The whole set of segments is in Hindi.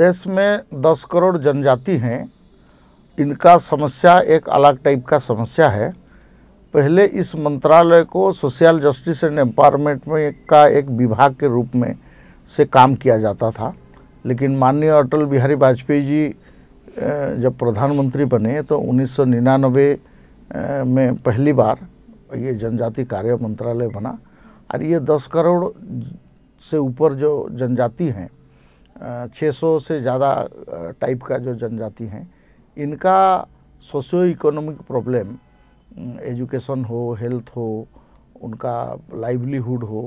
देश में 10 करोड़ जनजाति हैं इनका समस्या एक अलग टाइप का समस्या है पहले इस मंत्रालय को सोशल जस्टिस एंड एम्पावरमेंट में का एक विभाग के रूप में से काम किया जाता था लेकिन माननीय अटल बिहारी वाजपेयी जी जब प्रधानमंत्री बने तो 1999 में पहली बार ये जनजाति कार्य मंत्रालय बना और ये 10 करोड़ से ऊपर जो जनजाति हैं 600 से ज़्यादा टाइप का जो जनजाति हैं इनका सोशियो इकोनॉमिक प्रॉब्लम एजुकेशन हो हेल्थ हो उनका लाइवलीहुड हो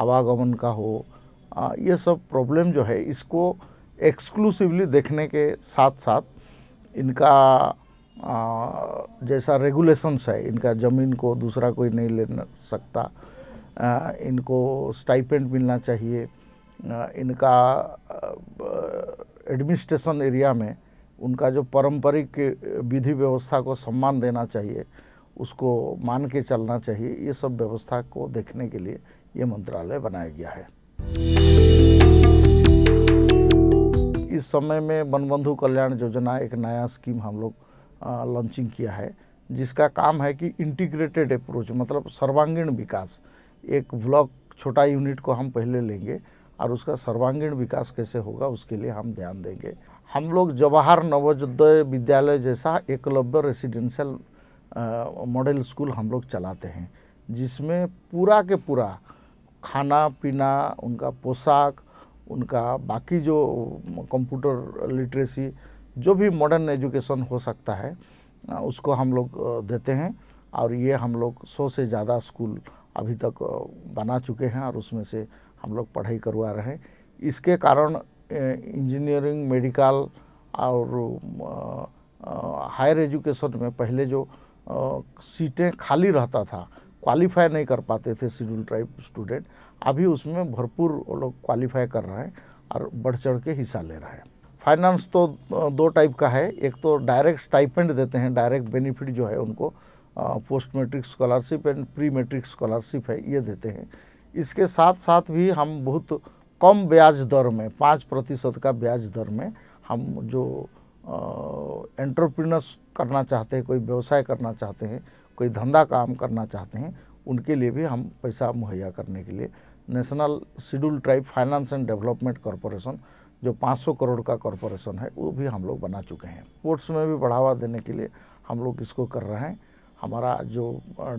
आवागमन का हो ये सब प्रॉब्लम जो है इसको एक्सक्लूसिवली देखने के साथ साथ इनका जैसा रेगुलेशंस है इनका ज़मीन को दूसरा कोई नहीं ले सकता इनको स्टाइपेंड मिलना चाहिए इनका एडमिनिस्ट्रेशन एरिया में उनका जो पारंपरिक विधि व्यवस्था को सम्मान देना चाहिए उसको मान के चलना चाहिए ये सब व्यवस्था को देखने के लिए ये मंत्रालय बनाया गया है इस समय में वनबंधु कल्याण योजना एक नया स्कीम हम लोग लॉन्चिंग किया है जिसका काम है कि इंटीग्रेटेड अप्रोच मतलब सर्वांगीण विकास एक ब्लॉक छोटा यूनिट को हम पहले लेंगे और उसका सर्वांगीण विकास कैसे होगा उसके लिए हम ध्यान देंगे हम लोग जवाहर नवोदय विद्यालय जैसा एकलव्य रेसिडेंशियल मॉडल स्कूल हम लोग चलाते हैं जिसमें पूरा के पूरा खाना पीना उनका पोशाक उनका बाकी जो कंप्यूटर लिटरेसी जो भी मॉडर्न एजुकेशन हो सकता है उसको हम लोग देते हैं और ये हम लोग सौ से ज़्यादा स्कूल अभी तक बना चुके हैं और उसमें से हम लोग पढ़ाई करवा रहे हैं इसके कारण इंजीनियरिंग मेडिकल और हायर एजुकेशन में पहले जो सीटें खाली रहता था क्वालिफाई नहीं कर पाते थे शेड्यूल ट्राइब स्टूडेंट अभी उसमें भरपूर वो लोग क्वालिफाई कर रहे हैं और बढ़ चढ़ के हिस्सा ले रहे हैं फाइनेंस तो दो टाइप का है एक तो डायरेक्ट स्टाइपेंड देते हैं डायरेक्ट बेनिफिट जो है उनको post matric scholarship and pre matric scholarship है ये देते हैं इसके साथ साथ भी हम बहुत कम ब्याज दर में पाँच प्रतिशत का ब्याज दर में हम जो एंटरप्रिनर्स करना चाहते हैं कोई व्यवसाय करना चाहते हैं कोई धंधा काम करना चाहते हैं उनके लिए भी हम पैसा मुहैया करने के लिए national schedule tribe finance and development corporation जो 500 करोड़ का कॉरपोरेशन है वो भी हम लोग बना चुके हैं स्पोर्ट्स में भी बढ़ावा देने के लिए हम लोग इसको कर रहे हैं हमारा जो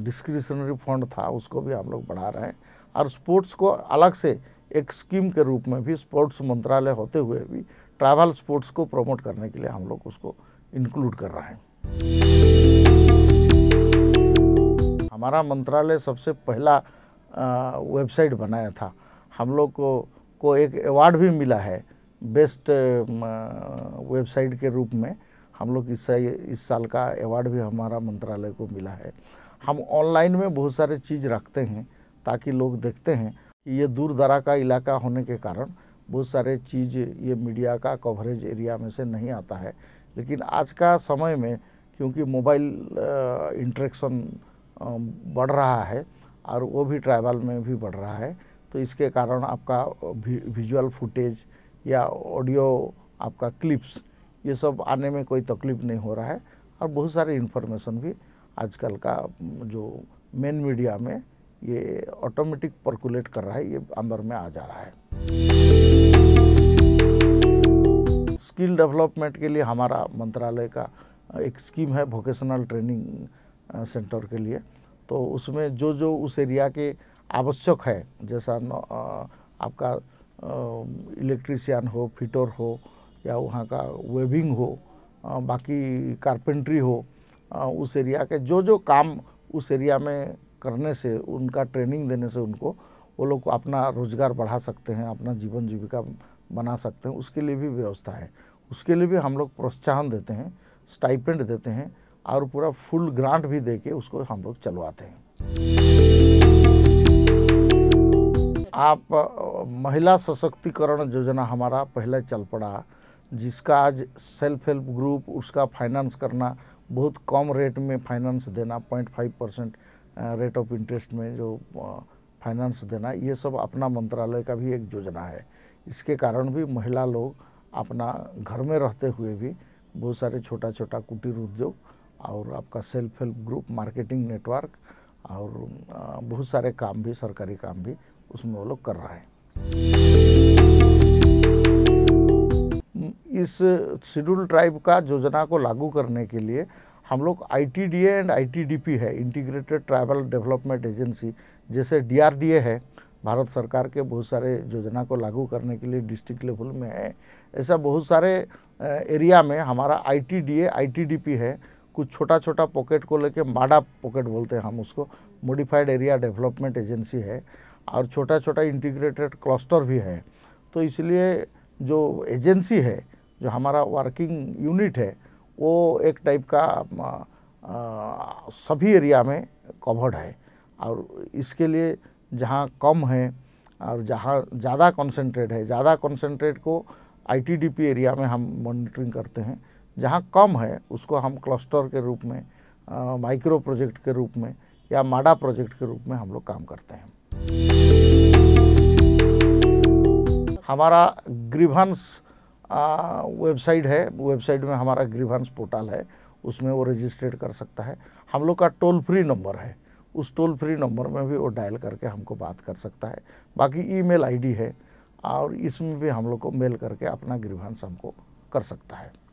डिस्क्रिशनरी फंड था उसको भी हम लोग बढ़ा रहे हैं और स्पोर्ट्स को अलग से एक स्कीम के रूप में भी स्पोर्ट्स मंत्रालय होते हुए भी ट्रैवल स्पोर्ट्स को प्रमोट करने के लिए हम लोग उसको इंक्लूड कर रहे हैं हमारा मंत्रालय सबसे पहला वेबसाइट बनाया था हम लोग को को एक अवार्ड भी मिला है बेस्ट वेबसाइट के रूप में हम लोग इससे इस साल का अवार्ड भी हमारा मंत्रालय को मिला है हम ऑनलाइन में बहुत सारे चीज़ रखते हैं ताकि लोग देखते हैं कि ये दूर दरा का इलाका होने के कारण बहुत सारे चीज़ ये मीडिया का कवरेज एरिया में से नहीं आता है लेकिन आज का समय में क्योंकि मोबाइल इंट्रैक्शन बढ़ रहा है और वो भी ट्राइबल में भी बढ़ रहा है तो इसके कारण आपका विजुअल फुटेज या ऑडियो आपका क्लिप्स ये सब आने में कोई तकलीफ नहीं हो रहा है और बहुत सारे इन्फॉर्मेशन भी आजकल का जो मेन मीडिया में ये ऑटोमेटिक परकुलेट कर रहा है ये अंदर में आ जा रहा है स्किल डेवलपमेंट के लिए हमारा मंत्रालय का एक स्कीम है वोकेशनल ट्रेनिंग सेंटर के लिए तो उसमें जो जो उस एरिया के आवश्यक है जैसा आपका इलेक्ट्रिशियन हो फिटर हो या वहाँ का वेबिंग हो आ, बाकी कारपेंट्री हो आ, उस एरिया के जो जो काम उस एरिया में करने से उनका ट्रेनिंग देने से उनको वो लोग अपना रोजगार बढ़ा सकते हैं अपना जीवन जीविका बना सकते हैं उसके लिए भी व्यवस्था है उसके लिए भी हम लोग प्रोत्साहन देते हैं स्टाइपेंड देते हैं और पूरा फुल ग्रांट भी दे के उसको हम लोग चलवाते हैं आप महिला सशक्तिकरण योजना हमारा पहले चल पड़ा जिसका आज सेल्फ हेल्प ग्रुप उसका फाइनेंस करना बहुत कम रेट में फाइनेंस देना point five percent rate of interest में जो फाइनेंस देना ये सब अपना मंत्रालय का भी एक योजना है इसके कारण भी महिला लोग अपना घर में रहते हुए भी बहुत सारे छोटा छोटा कुटीर उद्योग और आपका self help group marketing network और बहुत सारे काम भी सरकारी काम भी उसमें वो लोग कर रहे हैं इस शेड्यूल ट्राइब का योजना को लागू करने के लिए हम लोग आई एंड आई है इंटीग्रेटेड ट्राइबल डेवलपमेंट एजेंसी जैसे डी है भारत सरकार के बहुत सारे योजना को लागू करने के लिए डिस्ट्रिक्ट लेवल में है ऐसा बहुत सारे एरिया में हमारा आई टी है कुछ छोटा छोटा पॉकेट को लेके माडा पॉकेट बोलते हैं हम उसको मॉडिफाइड एरिया डेवलपमेंट एजेंसी है और छोटा छोटा इंटीग्रेटेड क्लस्टर भी है तो इसलिए जो एजेंसी है जो हमारा वर्किंग यूनिट है वो एक टाइप का आ, सभी एरिया में कवर्ड है और इसके लिए जहाँ कम है और जहाँ ज़्यादा कंसंट्रेट है ज़्यादा कंसंट्रेट को आईटीडीपी एरिया में हम मॉनिटरिंग करते हैं जहाँ कम है उसको हम क्लस्टर के रूप में आ, माइक्रो प्रोजेक्ट के रूप में या माडा प्रोजेक्ट के रूप में हम लोग काम करते हैं हमारा ग्रीवंस वेबसाइट है वेबसाइट में हमारा ग्रीवांस पोर्टल है उसमें वो रजिस्ट्रेड कर सकता है हम लोग का टोल फ्री नंबर है उस टोल फ्री नंबर में भी वो डायल करके हमको बात कर सकता है बाकी ईमेल आईडी है और इसमें भी हम लोग को मेल करके अपना ग्रीवांस हमको कर सकता है